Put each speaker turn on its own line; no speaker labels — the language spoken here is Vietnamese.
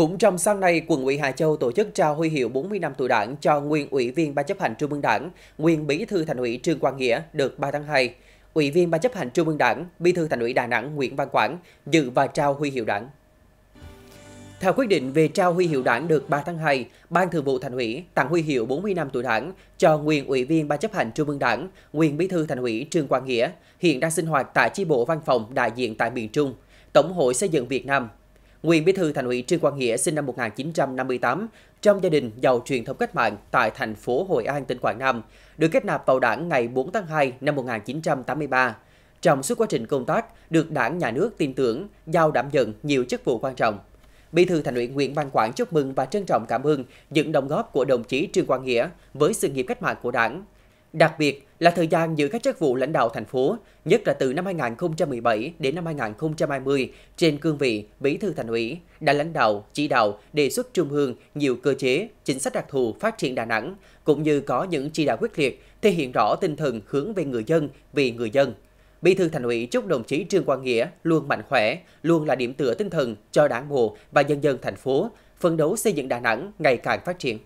Cũng trong sáng nay, quận ủy Hà Châu tổ chức trao huy hiệu 40 năm tuổi đảng cho nguyên ủy viên Ban chấp hành Trung ương Đảng, nguyên bí thư thành ủy Trương Quang Nghĩa được 3 tháng 2. Ủy viên Ban chấp hành Trung ương Đảng, bí thư thành ủy Đà Nẵng Nguyễn Văn Quảng dự và trao huy hiệu đảng. Theo quyết định về trao huy hiệu đảng được 3 tháng 2, Ban Thường vụ Thành ủy tặng huy hiệu 40 năm tuổi đảng cho nguyên ủy viên Ban chấp hành Trung ương Đảng, nguyên bí thư Thành ủy Trương Quang Nghĩa, hiện đang sinh hoạt tại chi bộ văn phòng đại diện tại miền Trung. Tổng hội xây dựng Việt Nam Nguyên Bí thư Thành ủy Trương Quang Nghĩa sinh năm 1958, trong gia đình giàu truyền thống cách mạng tại thành phố Hội An, tỉnh Quảng Nam, được kết nạp vào đảng ngày 4 tháng 2 năm 1983. Trong suốt quá trình công tác, được đảng nhà nước tin tưởng, giao đảm nhận nhiều chức vụ quan trọng. Bí thư Thành ủy Nguyễn Văn Quảng chúc mừng và trân trọng cảm ơn những đóng góp của đồng chí Trương Quang Nghĩa với sự nghiệp cách mạng của đảng, Đặc biệt là thời gian giữ các chức vụ lãnh đạo thành phố, nhất là từ năm 2017 đến năm 2020 trên cương vị Bí thư Thành ủy đã lãnh đạo, chỉ đạo, đề xuất trung ương nhiều cơ chế, chính sách đặc thù phát triển Đà Nẵng cũng như có những chỉ đạo quyết liệt thể hiện rõ tinh thần hướng về người dân, vì người dân. Bí thư Thành ủy chúc đồng chí Trương Quang Nghĩa luôn mạnh khỏe, luôn là điểm tựa tinh thần cho Đảng bộ và nhân dân thành phố, phấn đấu xây dựng Đà Nẵng ngày càng phát triển.